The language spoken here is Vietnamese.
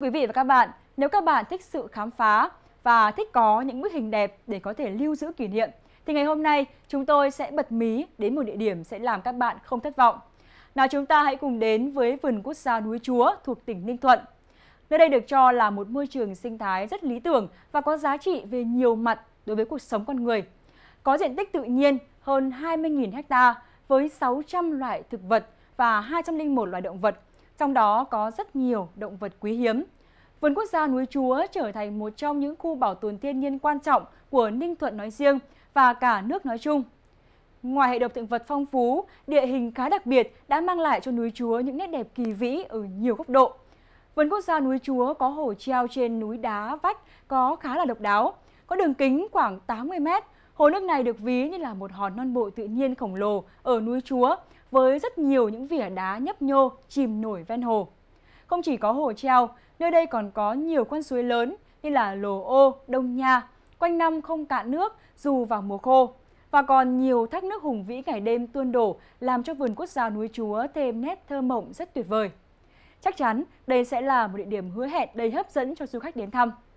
Quý vị và các bạn, nếu các bạn thích sự khám phá và thích có những bức hình đẹp để có thể lưu giữ kỷ niệm, thì ngày hôm nay chúng tôi sẽ bật mí đến một địa điểm sẽ làm các bạn không thất vọng. Nào chúng ta hãy cùng đến với vườn quốc gia núi Chúa thuộc tỉnh Ninh Thuận. Nơi đây được cho là một môi trường sinh thái rất lý tưởng và có giá trị về nhiều mặt đối với cuộc sống con người. Có diện tích tự nhiên hơn 20.000 ha với 600 loại thực vật và 201 loài động vật trong đó có rất nhiều động vật quý hiếm. Vườn quốc gia núi Chúa trở thành một trong những khu bảo tồn thiên nhiên quan trọng của Ninh Thuận nói riêng và cả nước nói chung. Ngoài hệ động thực vật phong phú, địa hình khá đặc biệt đã mang lại cho núi Chúa những nét đẹp kỳ vĩ ở nhiều góc độ. Vườn quốc gia núi Chúa có hồ treo trên núi đá vách có khá là độc đáo, có đường kính khoảng 80 mét, Hồ nước này được ví như là một hòn non bộ tự nhiên khổng lồ ở núi Chúa, với rất nhiều những vỉa đá nhấp nhô chìm nổi ven hồ. Không chỉ có hồ treo, nơi đây còn có nhiều con suối lớn như là Lồ Ô, Đông Nha, quanh năm không cạn nước dù vào mùa khô. Và còn nhiều thác nước hùng vĩ ngày đêm tuôn đổ làm cho vườn quốc gia núi Chúa thêm nét thơ mộng rất tuyệt vời. Chắc chắn đây sẽ là một địa điểm hứa hẹn đầy hấp dẫn cho du khách đến thăm.